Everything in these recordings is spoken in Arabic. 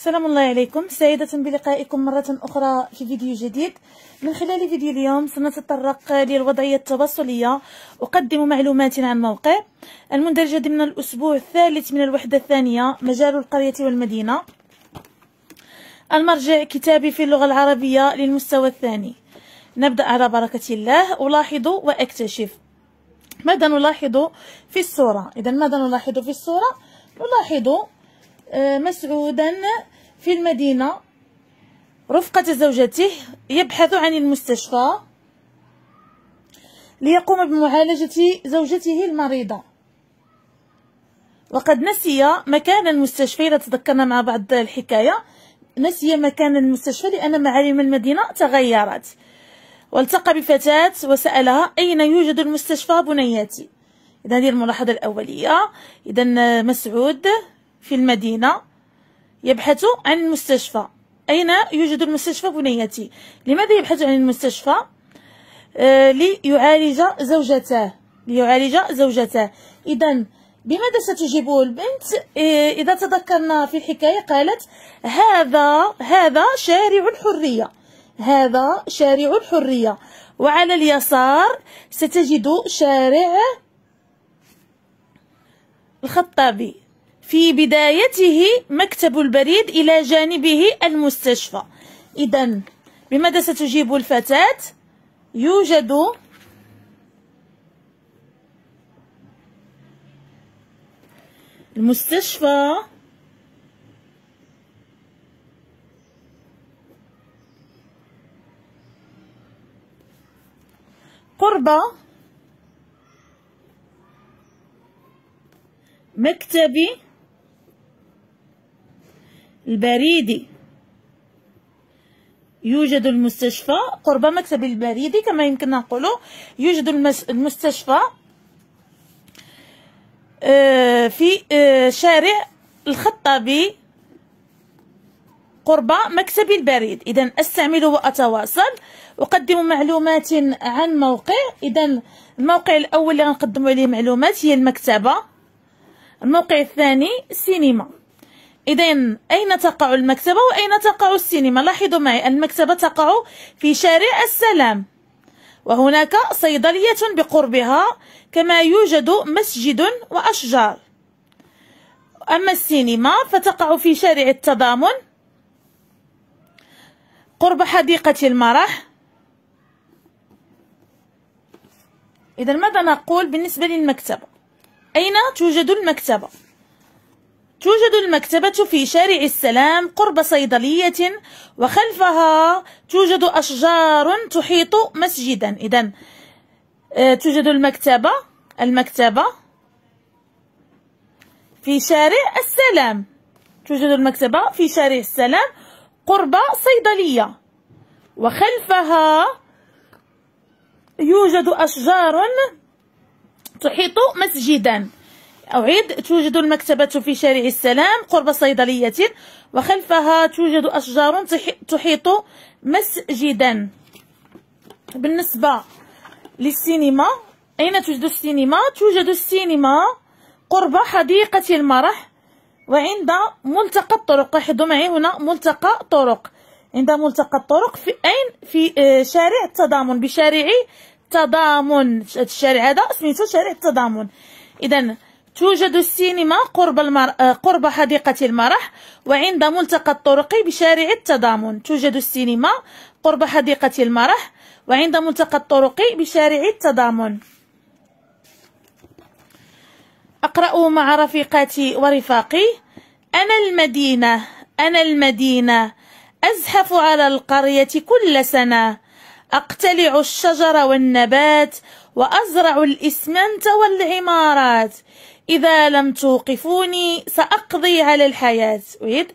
السلام الله عليكم سعيدة بلقائكم مرة أخرى في فيديو جديد من خلال فيديو اليوم سنتطرق للوضعية التواصلية أقدم معلومات عن موقع المندرجة ضمن الأسبوع الثالث من الوحدة الثانية مجال القرية والمدينة المرجع كتابي في اللغة العربية للمستوى الثاني نبدأ على بركة الله ألاحظ وأكتشف ماذا نلاحظ في الصورة إذا ماذا نلاحظ في الصورة نلاحظ آه، مسعودا في المدينة رفقة زوجته يبحث عن المستشفى ليقوم بمعالجة زوجته المريضة وقد نسي مكان المستشفى إذا تذكرنا مع بعض الحكاية نسي مكان المستشفى لأن معالم المدينة تغيرت والتقى بفتاة وسألها أين يوجد المستشفى بنياتي إذا هذه الملاحظة الأولية إذا مسعود في المدينة يبحث عن المستشفى أين يوجد المستشفى بنيتي لماذا يبحث عن المستشفى آه، ليعالج زوجته ليعالج زوجته إذا بماذا ستجيبه البنت آه، إذا تذكرنا في الحكاية قالت هذا هذا شارع الحرية هذا شارع الحرية وعلى اليسار ستجد شارع الخطابي في بدايته مكتب البريد إلى جانبه المستشفى إذا بماذا ستجيب الفتاة؟ يوجد المستشفى قرب مكتبي البريدي يوجد المستشفى قرب مكتب البريدي كما يمكن نقوله يوجد المستشفى آه، في آه، شارع الخطابي قرب مكتب البريد إذا أستعمل وأتواصل أقدم معلومات عن موقع إذا الموقع الأول اللي غنقدم عليه معلومات هي المكتبة الموقع الثاني السينما إذا أين تقع المكتبة وأين تقع السينما لاحظوا معي المكتبة تقع في شارع السلام وهناك صيدلية بقربها كما يوجد مسجد وأشجار أما السينما فتقع في شارع التضامن قرب حديقة المرح إذا ماذا نقول بالنسبة للمكتبة أين توجد المكتبة توجد المكتبة في شارع السلام قرب صيدلية وخلفها توجد أشجار تحيط مسجدا إذا آه، توجد المكتبة المكتبة في شارع السلام توجد المكتبة في شارع السلام قرب صيدلية وخلفها يوجد أشجار تحيط مسجدا أعيد توجد المكتبة في شارع السلام قرب صيدلية وخلفها توجد أشجار تحيط مسجدا بالنسبة للسينما أين توجد السينما؟ توجد السينما قرب حديقة المرح وعند ملتقى الطرق لاحظوا معي هنا ملتقى طرق عند ملتقى الطرق في أين؟ في آه، شارع التضامن بشارع التضامن الشارع هذا سميته شارع التضامن إذا توجد السينما قرب, المر... آه، قرب حديقة المرح وعند ملتقى الطرق بشارع التضامن توجد السينما قرب حديقة المرح وعند ملتقى الطرق بشارع التضامن أقرأ مع رفيقاتي ورفاقي أنا المدينة أنا المدينة أزحف على القرية كل سنة أقتلع الشجر والنبات وأزرع الإسمنت والعمارات إذا لم توقفوني سأقضي على الحياة ويد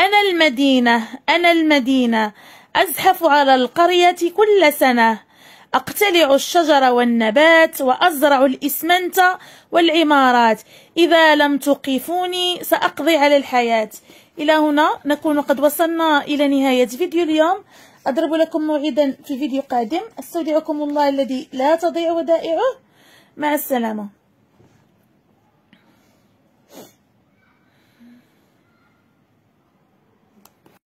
أنا المدينة أنا المدينة أزحف على القرية كل سنة أقتلع الشجر والنبات وأزرع الإسمنت والعمارات إذا لم توقفوني سأقضي على الحياة إلى هنا نكون قد وصلنا إلى نهاية فيديو اليوم أضرب لكم موعدا في فيديو قادم أستودعكم الله الذي لا تضيع ودائعه مع السلامة